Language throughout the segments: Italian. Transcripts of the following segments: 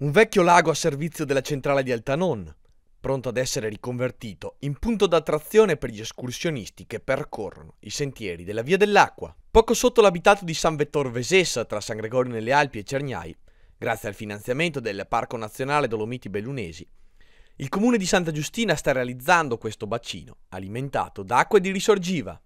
Un vecchio lago a servizio della centrale di Altanon, pronto ad essere riconvertito in punto d'attrazione per gli escursionisti che percorrono i sentieri della Via dell'Acqua. Poco sotto l'abitato di San Vettor Vesessa, tra San Gregorio nelle Alpi e Cerniai, grazie al finanziamento del Parco Nazionale Dolomiti Bellunesi, il comune di Santa Giustina sta realizzando questo bacino, alimentato da acque di risorgiva.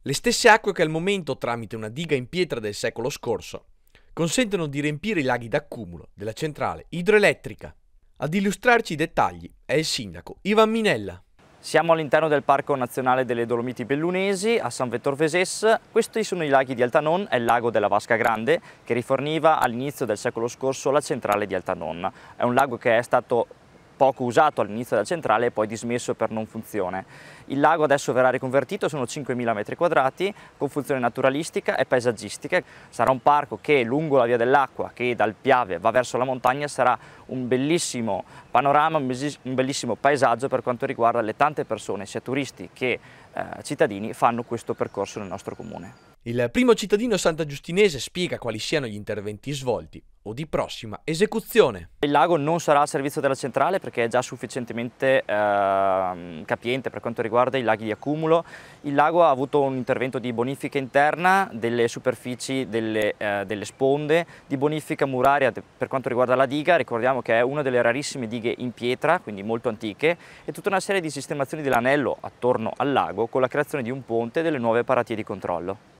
Le stesse acque che al momento, tramite una diga in pietra del secolo scorso, consentono di riempire i laghi d'accumulo della centrale idroelettrica. Ad illustrarci i dettagli è il sindaco Ivan Minella. Siamo all'interno del Parco Nazionale delle Dolomiti Bellunesi a San Vettor Veses. Questi sono i laghi di Altanon, è il lago della Vasca Grande che riforniva all'inizio del secolo scorso la centrale di Altanon. È un lago che è stato poco usato all'inizio della centrale e poi dismesso per non funzione. Il lago adesso verrà riconvertito, sono 5.000 metri quadrati, con funzione naturalistica e paesaggistica. Sarà un parco che lungo la via dell'acqua, che dal Piave va verso la montagna, sarà un bellissimo panorama, un bellissimo paesaggio per quanto riguarda le tante persone, sia turisti che eh, cittadini, fanno questo percorso nel nostro comune. Il primo cittadino santagiustinese spiega quali siano gli interventi svolti o di prossima esecuzione. Il lago non sarà al servizio della centrale perché è già sufficientemente eh, capiente per quanto riguarda i laghi di accumulo. Il lago ha avuto un intervento di bonifica interna delle superfici delle, eh, delle sponde, di bonifica muraria per quanto riguarda la diga, ricordiamo che è una delle rarissime dighe in pietra, quindi molto antiche, e tutta una serie di sistemazioni dell'anello attorno al lago con la creazione di un ponte e delle nuove paratie di controllo.